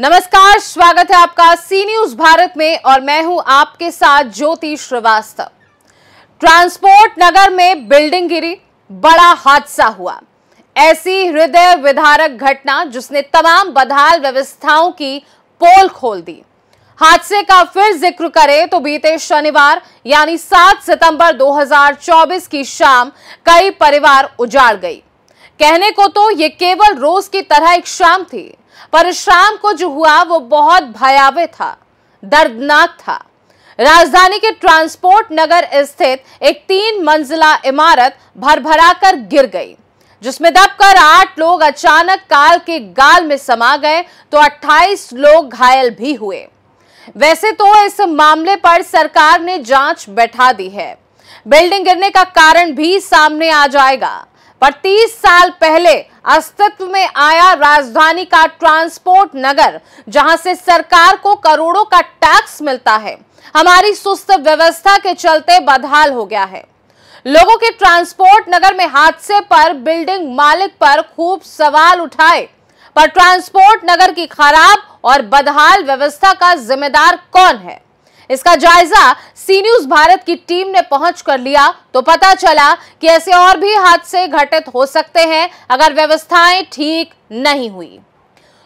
नमस्कार स्वागत है आपका सी न्यूज भारत में और मैं हूं आपके साथ ज्योति श्रीवास्तव ट्रांसपोर्ट नगर में बिल्डिंग गिरी बड़ा हादसा हुआ ऐसी हृदय विधारक घटना जिसने तमाम बदहाल व्यवस्थाओं की पोल खोल दी हादसे का फिर जिक्र करें तो बीते शनिवार यानी 7 सितंबर 2024 की शाम कई परिवार उजाड़ गई कहने को तो ये केवल रोज की तरह एक शाम थी परिश्राम को जो हुआ वो बहुत भयावह था दर्दनाक था राजधानी के ट्रांसपोर्ट नगर स्थित एक तीन मंजिला इमारत भरभरा कर गिर गई जिसमें दबकर आठ लोग अचानक काल के गाल में समा गए तो 28 लोग घायल भी हुए वैसे तो इस मामले पर सरकार ने जांच बैठा दी है बिल्डिंग गिरने का कारण भी सामने आ जाएगा पर 30 साल पहले अस्तित्व में आया राजधानी का ट्रांसपोर्ट नगर जहां से सरकार को करोड़ों का टैक्स मिलता है हमारी सुस्त व्यवस्था के चलते बदहाल हो गया है लोगों के ट्रांसपोर्ट नगर में हादसे पर बिल्डिंग मालिक पर खूब सवाल उठाए पर ट्रांसपोर्ट नगर की खराब और बदहाल व्यवस्था का जिम्मेदार कौन है इसका जायजा सी न्यूज भारत की टीम ने पहुंच कर लिया तो पता चला कि ऐसे और भी हादसे घटित हो सकते हैं अगर व्यवस्थाएं ठीक नहीं हुई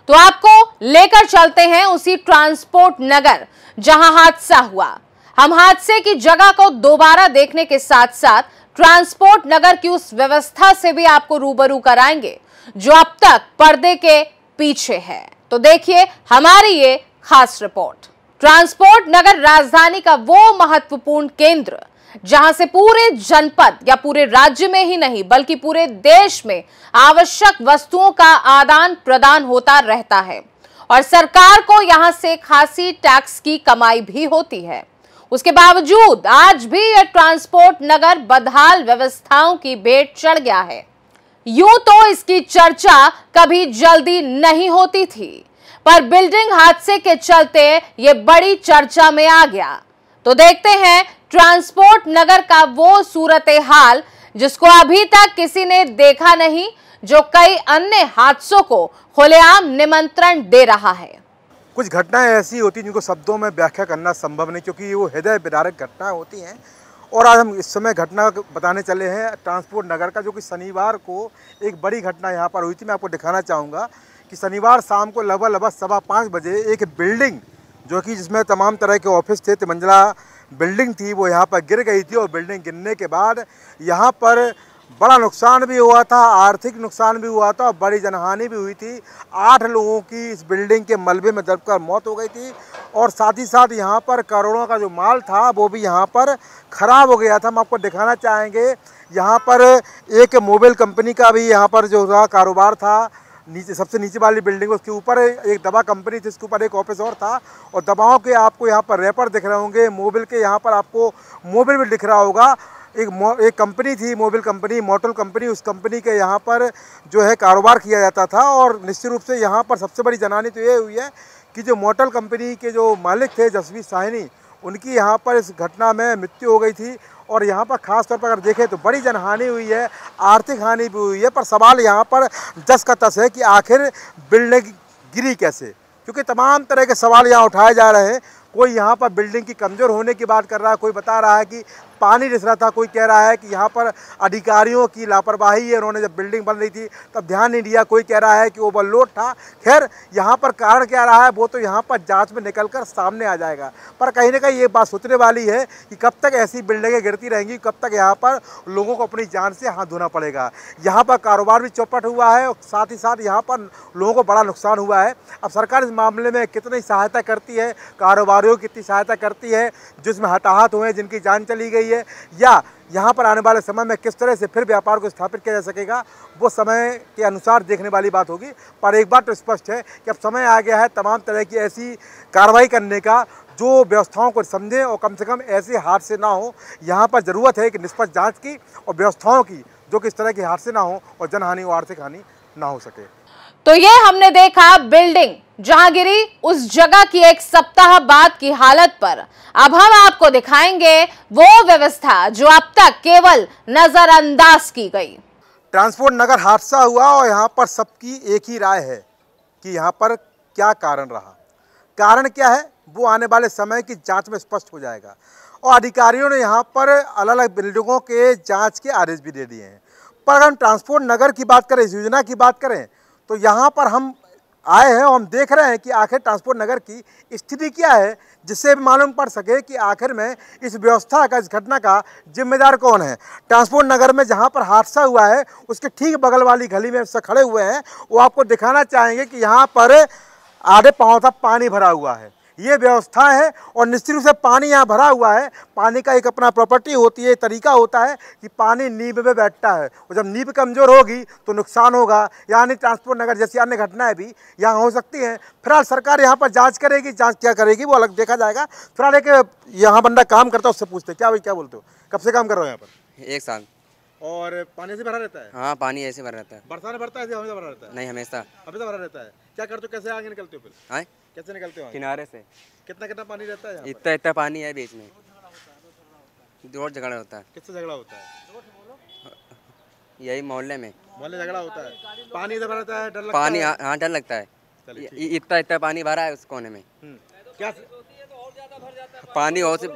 तो आपको लेकर चलते हैं उसी ट्रांसपोर्ट नगर जहां हादसा हुआ हम हादसे की जगह को दोबारा देखने के साथ साथ ट्रांसपोर्ट नगर की उस व्यवस्था से भी आपको रूबरू कराएंगे जो अब तक पर्दे के पीछे है तो देखिए हमारी ये खास रिपोर्ट ट्रांसपोर्ट नगर राजधानी का वो महत्वपूर्ण केंद्र जहां से पूरे जनपद या पूरे राज्य में ही नहीं बल्कि पूरे देश में आवश्यक वस्तुओं का आदान प्रदान होता रहता है और सरकार को यहां से खासी टैक्स की कमाई भी होती है उसके बावजूद आज भी यह ट्रांसपोर्ट नगर बदहाल व्यवस्थाओं की भेंट चढ़ गया है यूं तो इसकी चर्चा कभी जल्दी नहीं होती थी पर बिल्डिंग हादसे के चलते ये बड़ी चर्चा में आ गया तो देखते हैं ट्रांसपोर्ट नगर का वो सूरत हाल जिसको अभी तक किसी ने देखा नहीं जो कई अन्य हादसों को खुलेआम निमंत्रण दे रहा है कुछ घटनाएं ऐसी होती हैं जिनको शब्दों में व्याख्या करना संभव नहीं क्योंकि वो हृदय विदारक घटनाएं होती हैं और आज हम इस समय घटना बताने चले हैं ट्रांसपोर्ट नगर का जो कि शनिवार को एक बड़ी घटना यहाँ पर हुई थी मैं आपको दिखाना चाहूँगा कि शनिवार शाम को लगभग लगभग सवा पाँच बजे एक बिल्डिंग जो कि जिसमें तमाम तरह के ऑफिस थे तिमंजला बिल्डिंग थी वो यहाँ पर गिर गई थी और बिल्डिंग गिरने के बाद यहाँ पर बड़ा नुकसान भी हुआ था आर्थिक नुकसान भी हुआ था और बड़ी जनहानि भी हुई थी आठ लोगों की इस बिल्डिंग के मलबे में दबकर मौत हो गई थी और साथ ही साथ यहाँ पर करोड़ों का जो माल था वो भी यहाँ पर ख़राब हो गया था हम आपको दिखाना चाहेंगे यहाँ पर एक मोबाइल कंपनी का भी यहाँ पर जो था कारोबार था नीचे सबसे नीचे वाली बिल्डिंग है उसके ऊपर एक दवा कंपनी थी उसके ऊपर एक ऑफिस और था और दवाओं के आपको यहाँ पर रेपर दिख रहे होंगे मोबिल के यहाँ पर आपको मोबिल भी दिख रहा होगा एक एक कंपनी थी मोबिल कंपनी मोटल कंपनी उस कंपनी के यहाँ पर जो है कारोबार किया जाता था और निश्चित रूप से यहाँ पर सबसे बड़ी जनानी तो ये हुई है कि जो मोटल कंपनी के जो मालिक थे जसवीर साहनी उनकी यहाँ पर इस घटना में मृत्यु हो गई थी और यहाँ पर खास तौर पर अगर देखें तो बड़ी जनहानि हुई है आर्थिक हानि भी हुई है पर सवाल यहाँ पर दस का तस है कि आखिर बिल्डिंग गिरी कैसे क्योंकि तमाम तरह के सवाल यहाँ उठाए जा रहे हैं कोई यहाँ पर बिल्डिंग की कमज़ोर होने की बात कर रहा है कोई बता रहा है कि पानी रिस रहा था कोई कह रहा है कि यहाँ पर अधिकारियों की लापरवाही है उन्होंने जब बिल्डिंग बन रही थी तब ध्यान नहीं दिया कोई कह रहा है कि ओवरलोड था खैर यहाँ पर कारण क्या रहा है वो तो यहाँ पर जांच में निकल कर सामने आ जाएगा पर कहीं ना कहीं ये बात सोचने वाली है कि कब तक ऐसी बिल्डिंगें गिरती रहेंगी कब तक यहाँ पर लोगों को अपनी जान से हाथ धोना पड़ेगा यहाँ पर कारोबार भी चौपट हुआ है और साथ ही साथ यहाँ पर लोगों को बड़ा नुकसान हुआ है अब सरकार इस मामले में कितनी सहायता करती है कारोबार परिवारों की इतनी सहायता करती है जिसमें हताहत हुए जिनकी जान चली गई है या यहाँ पर आने वाले समय में किस तरह से फिर व्यापार को स्थापित किया जा सकेगा वो समय के अनुसार देखने वाली बात होगी पर एक बात तो स्पष्ट है कि अब समय आ गया है तमाम तरह की ऐसी कार्रवाई करने का जो व्यवस्थाओं को समझें और कम से कम ऐसे हादसे ना हो यहाँ पर ज़रूरत है कि निष्पक्ष जाँच की और व्यवस्थाओं की जो कि इस तरह के हादसे ना हो और जनहानि और आर्थिक हानि ना हो सके तो ये हमने देखा बिल्डिंग जहांगीरी उस जगह की एक सप्ताह बाद की हालत पर अब हम आपको दिखाएंगे वो व्यवस्था जो अब तक केवल नजरअंदाज की गई ट्रांसपोर्ट नगर हादसा हुआ और यहाँ पर सबकी एक ही राय है कि यहाँ पर क्या कारण रहा कारण क्या है वो आने वाले समय की जांच में स्पष्ट हो जाएगा और अधिकारियों ने यहाँ पर अलग अलग बिल्डिंगों के जांच के आदेश भी दे दिए हैं पर अगर हम ट्रांसपोर्ट नगर की बात करें इस योजना की बात करें तो यहाँ पर हम आए हैं और हम देख रहे हैं कि आखिर ट्रांसपोर्ट नगर की स्थिति क्या है जिससे भी मालूम पड़ सके कि आखिर में इस व्यवस्था का इस घटना का जिम्मेदार कौन है ट्रांसपोर्ट नगर में जहां पर हादसा हुआ है उसके ठीक बगल वाली गली में खड़े हुए हैं वो आपको दिखाना चाहेंगे कि यहाँ पर आधे पाँव था पानी भरा हुआ है ये व्यवस्था है और निश्चित रूप से पानी यहाँ भरा हुआ है पानी का एक अपना प्रॉपर्टी होती है तरीका होता है कि पानी नींब में बैठता है और जब नींब कमज़ोर होगी तो नुकसान होगा यानी ट्रांसपोर्ट नगर जैसी अन्य घटनाएं भी यहाँ हो सकती हैं फिलहाल सरकार यहाँ पर जाँच करेगी जाँच क्या करेगी वो अलग देखा जाएगा फिलहाल एक यहाँ बंदा काम करता है उससे पूछते क्या भाई क्या बोलते हो कब से काम कर रहे हो यहाँ पर एक साल और पानी से भरा रहता है हाँ पानी ऐसे भरा रहता है बरसात भरता है हमेशा भरा रहता है नहीं हमेशा हमेशा भरा रहता है क्या करते हो कैसे आगे निकलते हो फिर हाँ? कैसे निकलते हो किनारे से कितना कितना पानी रहता है इतना इतना पानी है बीच में रोज झगड़ा होता है किससे झगड़ा होता है यही मोहल्ले में मोहल्ले झगड़ा होता है पानी से भरा रहता है डर पानी हाँ, हाँ डर लगता है इतना इतना पानी भरा है उस कोने में हम्म। क्या तो पानी और से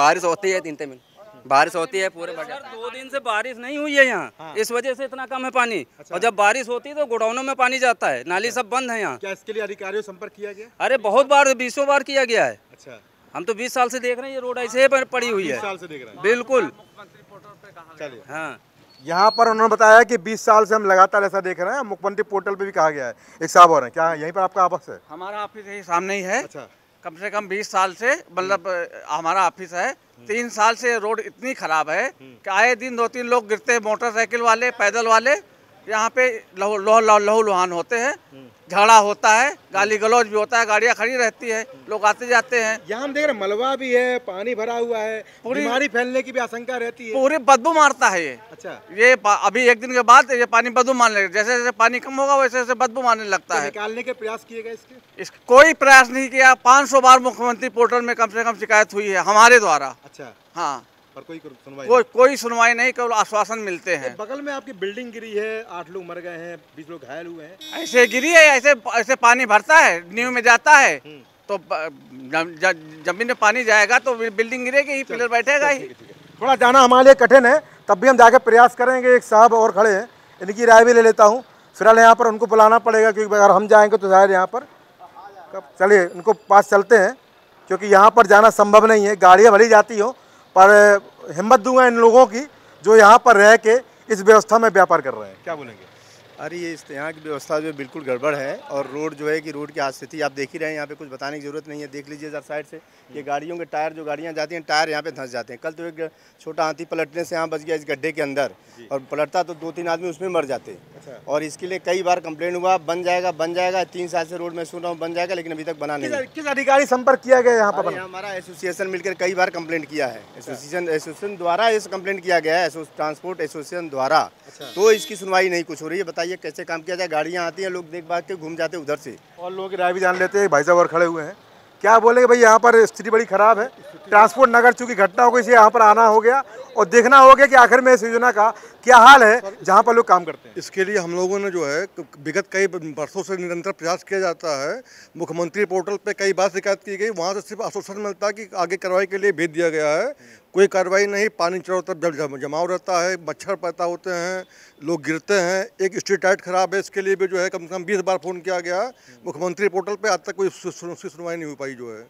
बारिश होती है तीन तीन मिनट बारिश होती है पूरे बजट दो दिन से बारिश नहीं हुई है यहाँ हाँ। इस वजह से इतना कम है पानी अच्छा। और जब बारिश होती है तो गोडाउनों में पानी जाता है नाली अच्छा। सब बंद है यहाँ क्या इसके लिए अधिकारियों संपर्क किया गया अरे बहुत बार बीसों बार किया गया है अच्छा हम तो बीस साल से देख रहे हैं ये रोड ऐसे पड़ी हुई है साल बिल्कुल हाँ यहाँ पर उन्होंने बताया कि 20 साल से हम लगातार ऐसा देख रहे हैं मुख्यमंत्री पोर्टल पे भी कहा गया है एक साहब हो रहे हैं क्या यहीं पर आपका आपस है हमारा ऑफिस यही सामने ही है अच्छा कम से कम 20 साल से मतलब हमारा ऑफिस है हम्म। तीन साल से रोड इतनी खराब है हम्म। कि आए दिन दो तीन लोग गिरते हैं मोटरसाइकिल वाले पैदल वाले यहाँ पे लहू लहू लुहान होते हैं हम्म। झगड़ा होता है गाली गलौज भी होता है गाड़ियाँ खड़ी रहती है हम्म। लोग आते जाते हैं यहाँ हम देख रहे मलबा भी है पानी भरा हुआ है पूरी बीमारी फैलने की भी आशंका रहती है पूरी बदबू मारता है ये अच्छा ये अभी एक दिन के बाद ये पानी बदबू मारने जैसे जैसे पानी कम होगा वैसे वैसे बदबू मारने लगता तो है निकालने के प्रयास किए गए इसके इस कोई प्रयास नहीं किया पाँच बार मुख्यमंत्री पोर्टल में कम से कम शिकायत हुई है हमारे द्वारा अच्छा हाँ और कोई सुनवाई वो कोई सुनवाई नहीं केवल आश्वासन मिलते हैं तो बगल में आपकी बिल्डिंग गिरी है आठ लोग मर गए हैं बीस लोग घायल हुए हैं ऐसे गिरी है ऐसे ऐसे पानी भरता है न्यू में जाता है हम्म। तो जमीन में पानी जाएगा तो बिल्डिंग गिरेगी ही पिलर बैठेगा ही थोड़ा जाना हमारे लिए कठिन है तब भी हम जाके प्रयास करेंगे एक साहब और खड़े हैं इनकी राय भी ले लेता हूँ फिलहाल यहाँ पर उनको बुलाना पड़ेगा क्योंकि अगर हम जाएंगे तो जाहिर यहाँ पर चलिए उनको पास चलते हैं क्योंकि यहाँ पर जाना संभव नहीं है गाड़ियाँ भरी जाती हो पर हिम्मत दूंगा इन लोगों की जो यहाँ पर रह के इस व्यवस्था में व्यापार कर रहे हैं क्या बोलेंगे अरे ये इस यहाँ की व्यवस्था जो बिल्कुल गड़बड़ है और रोड जो है कि रोड की आज स्थिति आप देख ही रहे हैं यहाँ पे कुछ बताने की जरूरत नहीं है देख लीजिए जरा साइड से ये गाड़ियों के टायर जो गाड़ियाँ जाती हैं टायर यहाँ पे धंस जाते हैं कल तो एक छोटा हाथी पलटने से यहाँ बच गया इस गड्ढे के अंदर और पलटता तो दो तीन आदमी उसमें मर जाते अच्छा। और इसके लिए कई बार कंप्लेन हुआ बन जाएगा बन जाएगा तीन साल से रोड में सुन रहा हूँ बन जाएगा लेकिन अभी तक बना नहीं किस अधिकारी संपर्क किया गया यहाँ पर हमारा एसोसिएशन मिलकर कई बार कंप्लेंट किया है एसोसिएशन अच्छा। एसोसिएशन द्वारा इस कंप्लेंट किया गया है ट्रांसपोर्ट एसोसिएशन द्वारा अच्छा। तो इसकी सुनवाई नहीं कुछ हो रही है बताइए बताइए कैसे काम किया जाए गाड़ियाँ आती हैं लोग देख भाग के घूम जाते हैं उधर से और लोगों की राय भी जान लेते हैं भाई साहब और खड़े हुए हैं क्या बोले भाई यहाँ पर स्थिति बड़ी खराब है ट्रांसपोर्ट नगर चूंकि घटना हो गई इसलिए यहाँ पर आना हो गया और देखना हो गया कि आखिर में इस योजना का क्या हाल है जहाँ पर लोग काम करते हैं इसके लिए हम लोगों ने जो है विगत कई वर्षों से निरंतर प्रयास किया जाता है मुख्यमंत्री पोर्टल पर कई बार शिकायत की गई वहाँ से सिर्फ आश्वासन मिलता है कि आगे कार्रवाई के लिए भेज दिया गया है कोई कार्रवाई नहीं पानी चारों तरफ जमाव रहता है मच्छर पैदा होते हैं लोग गिरते हैं एक स्ट्रीट लाइट खराब है इसके लिए भी जो है कम से कम बीस बार फ़ोन किया गया मुख्यमंत्री पोर्टल पर आज तक कोई सुनवाई नहीं हो पाई जो है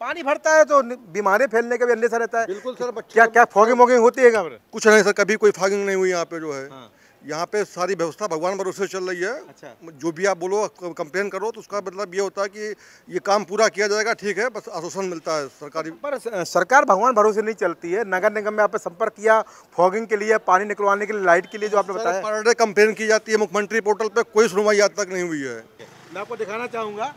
पानी भरता है तो बीमारी फैलने का भी अंदेशा रहता है बिल्कुल सर क्या क्या फॉगिंग वॉगिंग होती है कुछ नहीं सर कभी कोई फॉगिंग नहीं हुई यहाँ पे जो है हाँ। यहाँ पे सारी व्यवस्था भगवान भरोसे चल रही है अच्छा। जो भी आप बोलो कंप्लेन करो तो उसका मतलब ये होता है कि ये काम पूरा किया जाएगा ठीक है बस आश्वासन मिलता है सरकारी पर सरकार भगवान भरोसे नहीं चलती है नगर निगम में आपने संपर्क किया फॉगिंग के लिए पानी निकलवाने के लिए लाइट के लिए जो आपने बताया पर डे कंप्लेन की जाती है मुख्यमंत्री पोर्टल पर कोई सुनवाई आज तक नहीं हुई है मैं आपको दिखाना चाहूँगा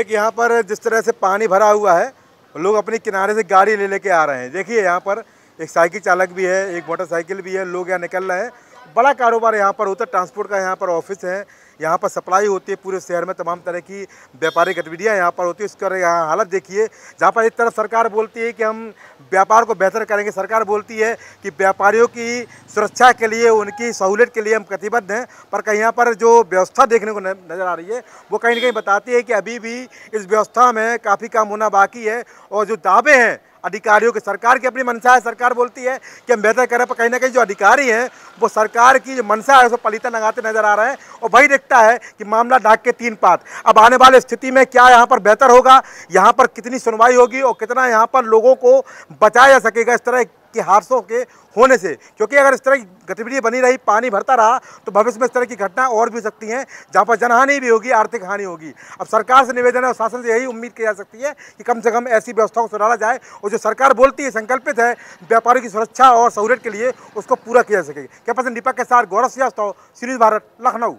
एक यहाँ पर जिस तरह से पानी भरा हुआ है लोग अपने किनारे से गाड़ी ले लेके आ रहे हैं देखिए यहाँ पर एक साइकिल चालक भी है एक मोटरसाइकिल भी है लोग यहाँ निकल रहे हैं बड़ा कारोबार यहाँ पर होता है ट्रांसपोर्ट का यहाँ पर ऑफिस है यहाँ पर सप्लाई होती है पूरे शहर में तमाम तरह की व्यापारिक गतिविधियाँ यहाँ पर होती है उसका यहाँ हालत देखिए जहाँ पर एक तरफ सरकार बोलती है कि हम व्यापार को बेहतर करेंगे सरकार बोलती है कि व्यापारियों की सुरक्षा के लिए उनकी सहूलियत के लिए हम प्रतिबद्ध हैं पर कहीं यहाँ पर जो व्यवस्था देखने को नज़र आ रही है वो कहीं ना कहीं बताती है कि अभी भी इस व्यवस्था में काफ़ी काम होना बाकी है और जो दावे हैं अधिकारियों की सरकार की अपनी मंशा है सरकार बोलती है कि हम बेहतर करें पर कहीं ना कहीं जो अधिकारी हैं वो सरकार की जो मंशा है उसको पलीता लगाते नजर आ रहे हैं और वही देखता है कि मामला डाक के तीन पात अब आने वाले स्थिति में क्या यहाँ पर बेहतर होगा यहाँ पर कितनी सुनवाई होगी और कितना यहाँ पर लोगों को बचाया जा सकेगा इस तरह के हादसों के होने से क्योंकि अगर इस तरह की गतिविधि बनी रही पानी भरता रहा तो भविष्य में इस तरह की घटना और भी हो सकती हैं जहाँ पर जनहानि भी होगी आर्थिक हानि होगी अब सरकार से निवेदन है और शासन से यही उम्मीद की जा सकती है कि कम से कम ऐसी व्यवस्थाओं को सुधारा जाए और जो सरकार बोलती है संकल्पित है व्यापारियों की सुरक्षा और सहूलियत के लिए उसको पूरा किया जा सके क्या पसंद दीपक के साथ गौरव श्रीवास्तव सीरीज भारत लखनऊ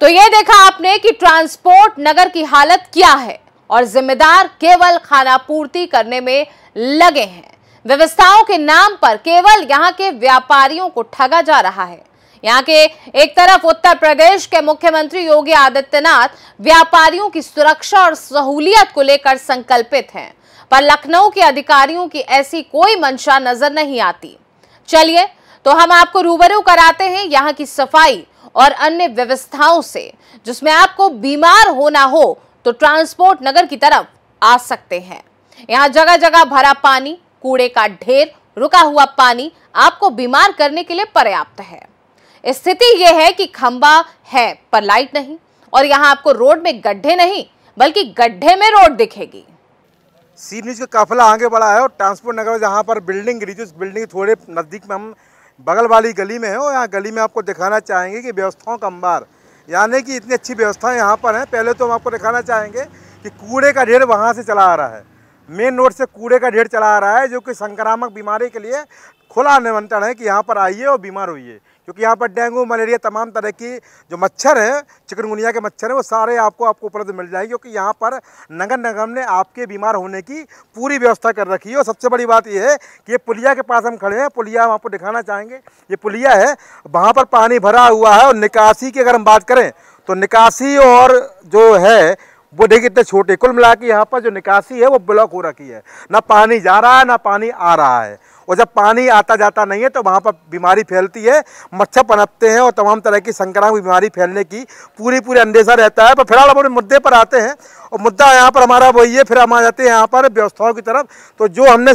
तो ये देखा आपने कि ट्रांसपोर्ट नगर की हालत क्या है और जिम्मेदार केवल खानापूर्ति करने में लगे हैं व्यवस्थाओं के नाम पर केवल यहाँ के व्यापारियों को ठगा जा रहा है यहाँ के एक तरफ उत्तर प्रदेश के मुख्यमंत्री योगी आदित्यनाथ व्यापारियों की सुरक्षा और सहूलियत को लेकर संकल्पित हैं पर लखनऊ के अधिकारियों की ऐसी कोई मंशा नजर नहीं आती चलिए तो हम आपको रूबरू कराते हैं यहाँ की सफाई और अन्य व्यवस्थाओं से जिसमें आपको बीमार होना हो तो ट्रांसपोर्ट नगर की तरफ आ सकते हैं यहाँ जगह जगह भरा पानी कूड़े का ढेर रुका हुआ पानी आपको बीमार करने के लिए पर्याप्त है स्थिति यह है कि खंबा है पर लाइट नहीं और यहाँ आपको रोड में गड्ढे नहीं बल्कि गड्ढे में रोड दिखेगी सी न्यूज का काफिला आगे बढ़ा है और ट्रांसपोर्ट नगर जहाँ पर बिल्डिंग गिरी थी उस बिल्डिंग थोड़े नज़दीक में हम बगल वाली गली में है और यहाँ गली में आपको दिखाना चाहेंगे कि व्यवस्थाओं का अंबार यानी कि इतनी अच्छी व्यवस्थाएं यहाँ पर हैं पहले तो हम आपको दिखाना चाहेंगे कि कूड़े का ढेर वहाँ से चला आ रहा है मेन रोड से कूड़े का ढेर चला आ रहा है जो कि संक्रामक बीमारी के लिए खुला निमंत्रण है कि यहाँ पर आइए और बीमार होइए क्योंकि यहाँ पर डेंगू मलेरिया तमाम तरह की जो मच्छर हैं चिकनगुनिया के मच्छर हैं वो सारे आपको आपको उपलब्ध मिल जाएंगे क्योंकि यहाँ पर नगर निगम ने आपके बीमार होने की पूरी व्यवस्था कर रखी है और सबसे बड़ी बात यह है कि ये पुलिया के पास हम खड़े हैं पुलिया हम आपको दिखाना चाहेंगे ये पुलिया है वहाँ पर पानी भरा हुआ है और निकासी की अगर हम बात करें तो निकासी और जो है वो देखिए इतने छोटे कुल मिला के यहाँ पर जो निकासी है वो ब्लॉक हो रखी है ना पानी जा रहा है ना पानी आ रहा है और जब पानी आता जाता नहीं है तो वहाँ पर बीमारी फैलती है मच्छर पनपते हैं और तमाम तरह की संक्रामक बीमारी फैलने की पूरी पूरी अंदेशा रहता है पर फिलहाल हम अपने मुद्दे पर आते हैं और मुद्दा यहाँ पर हमारा वही है फिर हम आ जाते हैं यहाँ पर व्यवस्थाओं की तरफ तो जो हमने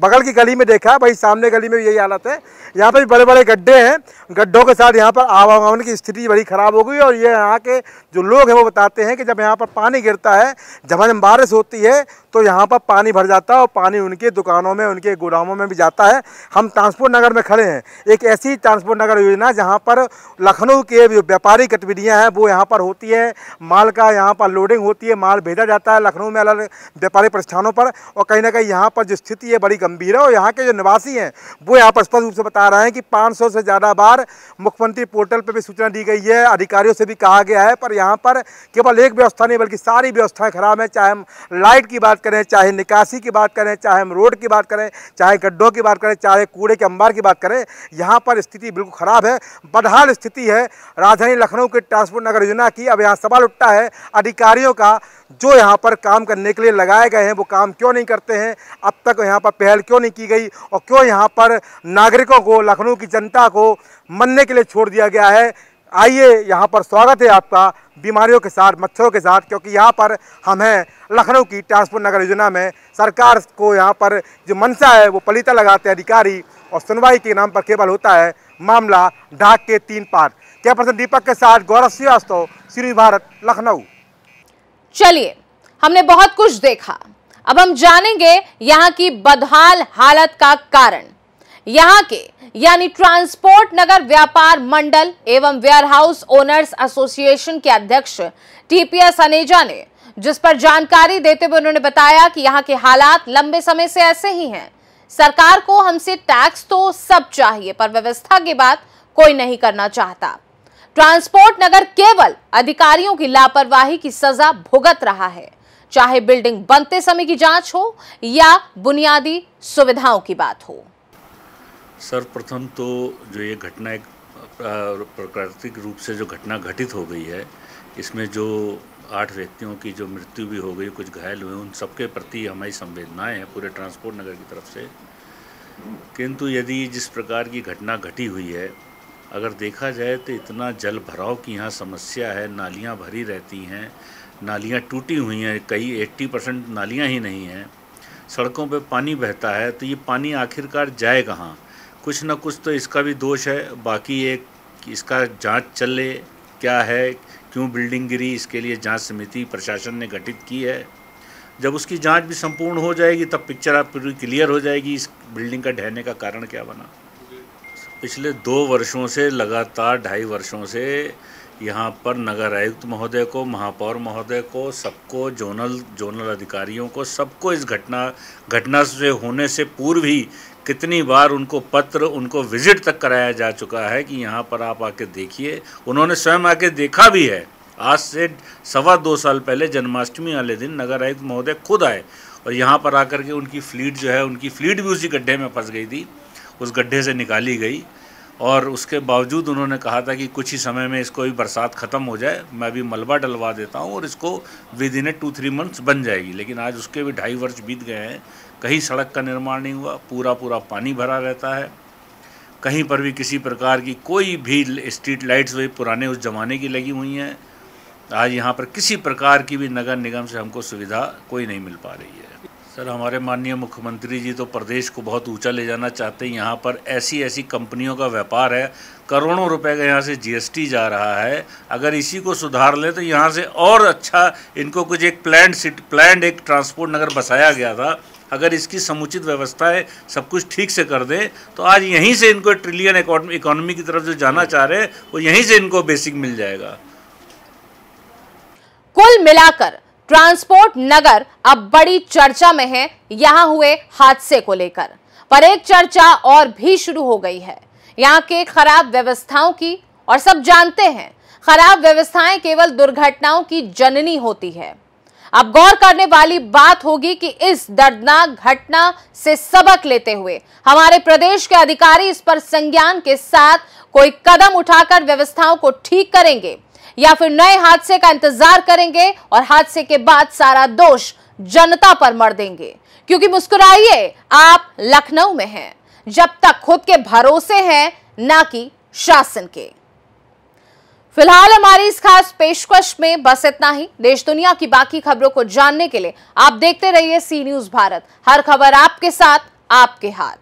बगल की गली में देखा भाई सामने गली में भी यही हालत है यहाँ पर भी बड़े बड़े गड्ढे हैं गड्ढों के साथ यहाँ पर आवागमन की स्थिति बड़ी ख़राब हो गई और ये यहाँ के जो लोग हैं वो बताते हैं कि जब यहाँ पर पानी गिरता है जब हम बारिश होती है तो यहाँ पर पानी भर जाता है और पानी उनके दुकानों में उनके गोदामों में भी जाता है हम ट्रांसपोर्ट नगर में खड़े हैं एक ऐसी ट्रांसपोर्ट नगर योजना जहाँ पर लखनऊ के जो व्यापारी गतिविधियाँ हैं वो यहाँ पर होती है माल का यहाँ पर लोडिंग होती है माल भेजा जाता है लखनऊ में अलग व्यापारिक प्रतिष्ठानों पर और कहीं ना कहीं यहाँ पर जो स्थिति है बड़ी गंभीर है और यहाँ के जो निवासी हैं वो यहाँ पर स्पष्ट रूप से बता रहे हैं कि पाँच से ज़्यादा बार मुख्यमंत्री पोर्टल पर भी सूचना दी गई है अधिकारियों से भी कहा गया है पर यहाँ पर केवल एक व्यवस्था नहीं बल्कि सारी व्यवस्थाएँ खराब हैं चाहे हम लाइट की बात करें चाहे निकासी की बात करें चाहे हम रोड की बात करें चाहे गड्ढों की बात करें चाहे कूड़े के अंबार की बात करें यहाँ पर स्थिति बिल्कुल ख़राब है बदहाल स्थिति है राजधानी लखनऊ के ट्रांसपोर्ट नगर योजना की अब यहाँ सवाल उठता है अधिकारियों का जो यहाँ पर काम करने के लिए लगाए गए हैं वो काम क्यों नहीं करते हैं अब तक यहाँ पर पहल क्यों नहीं की गई और क्यों यहाँ पर नागरिकों को लखनऊ की जनता को मरने के लिए छोड़ दिया गया है आइए यहाँ पर स्वागत है आपका बीमारियों के साथ मच्छरों के साथ क्योंकि यहाँ पर हम हैं लखनऊ की ट्रांसपोर्ट नगर योजना में सरकार को यहाँ पर जो मनसा है वो पलीता लगाते हैं अधिकारी और सुनवाई के नाम पर केवल होता है मामला ढाक के तीन पार कैपर्सन दीपक के साथ गौरव श्रीवास्तव श्री भारत लखनऊ चलिए हमने बहुत कुछ देखा अब हम जानेंगे यहाँ की बदहाल हालत का कारण यहाँ के यानी ट्रांसपोर्ट नगर व्यापार मंडल एवं वेयरहाउस ओनर्स एसोसिएशन के अध्यक्ष टीपीएस अनेजा ने जिस पर जानकारी देते हुए उन्होंने बताया कि यहाँ के हालात लंबे समय से ऐसे ही हैं सरकार को हमसे टैक्स तो सब चाहिए पर व्यवस्था के बाद कोई नहीं करना चाहता ट्रांसपोर्ट नगर केवल अधिकारियों की लापरवाही की सजा भुगत रहा है चाहे बिल्डिंग बनते समय की जांच हो या बुनियादी सुविधाओं की बात हो सर्वप्रथम तो जो ये घटना एक प्राकृतिक रूप से जो घटना घटित हो गई है इसमें जो आठ व्यक्तियों की जो मृत्यु भी हो गई कुछ घायल हुए उन सबके प्रति हमारी संवेदनाएं हैं पूरे ट्रांसपोर्ट नगर की तरफ से किंतु यदि जिस प्रकार की घटना घटी हुई है अगर देखा जाए तो इतना जल भराव की यहाँ समस्या है नालियाँ भरी रहती हैं नालियाँ टूटी हुई हैं कई 80 परसेंट नालियाँ ही नहीं हैं सड़कों पे पानी बहता है तो ये पानी आखिरकार जाए कहाँ कुछ ना कुछ तो इसका भी दोष है बाकी एक इसका जांच चले क्या है क्यों बिल्डिंग गिरी इसके लिए जांच समिति प्रशासन ने गठित की है जब उसकी जांच भी संपूर्ण हो जाएगी तब पिक्चर आप पूरी क्लियर हो जाएगी इस बिल्डिंग का ढहने का कारण क्या बना पिछले दो वर्षों से लगातार ढाई वर्षों से यहाँ पर नगर आयुक्त महोदय को महापौर महोदय को सबको जोनल जोनल अधिकारियों को सबको इस घटना घटना से होने से पूर्व ही कितनी बार उनको पत्र उनको विजिट तक कराया जा चुका है कि यहाँ पर आप आके देखिए उन्होंने स्वयं आके देखा भी है आज से सवा दो साल पहले जन्माष्टमी वाले दिन नगर आयुक्त महोदय खुद आए और यहाँ पर आकर के उनकी फ्लीट जो है उनकी फ्लीट भी उसी गड्ढे में फंस गई थी उस गड्ढे से निकाली गई और उसके बावजूद उन्होंने कहा था कि कुछ ही समय में इसको भी बरसात ख़त्म हो जाए मैं भी मलबा डलवा देता हूँ और इसको within a two three months बन जाएगी लेकिन आज उसके भी ढाई वर्ष बीत गए हैं कहीं सड़क का निर्माण नहीं हुआ पूरा पूरा पानी भरा रहता है कहीं पर भी किसी प्रकार की कोई भी स्ट्रीट लाइट्स वही पुराने उस ज़माने की लगी हुई हैं आज यहाँ पर किसी प्रकार की भी नगर निगम से हमको सुविधा कोई नहीं मिल पा रही है सर हमारे माननीय मुख्यमंत्री जी तो प्रदेश को बहुत ऊंचा ले जाना चाहते हैं यहाँ पर ऐसी ऐसी कंपनियों का व्यापार है करोड़ों रुपए का यहाँ से जीएसटी जा रहा है अगर इसी को सुधार ले तो यहाँ से और अच्छा इनको कुछ एक प्लान सिट प्लान एक ट्रांसपोर्ट नगर बसाया गया था अगर इसकी समुचित व्यवस्था है सब कुछ ठीक से कर दें तो आज यहीं से इनको ट्रिलियन इकोनॉमी की तरफ जो जाना चाह रहे हैं वो यहीं से इनको बेसिक मिल जाएगा कुल मिलाकर ट्रांसपोर्ट नगर अब बड़ी चर्चा में है यहां हुए हादसे को लेकर पर एक चर्चा और भी शुरू हो गई है यहां के खराब व्यवस्थाओं की और सब जानते हैं खराब व्यवस्थाएं केवल दुर्घटनाओं की जननी होती है अब गौर करने वाली बात होगी कि इस दर्दनाक घटना से सबक लेते हुए हमारे प्रदेश के अधिकारी इस पर संज्ञान के साथ कोई कदम उठाकर व्यवस्थाओं को ठीक करेंगे या फिर नए हादसे का इंतजार करेंगे और हादसे के बाद सारा दोष जनता पर मर देंगे क्योंकि मुस्कुराइए आप लखनऊ में हैं जब तक खुद के भरोसे हैं ना कि शासन के फिलहाल हमारी इस खास पेशकश में बस इतना ही देश दुनिया की बाकी खबरों को जानने के लिए आप देखते रहिए सी न्यूज भारत हर खबर आपके साथ आपके हाथ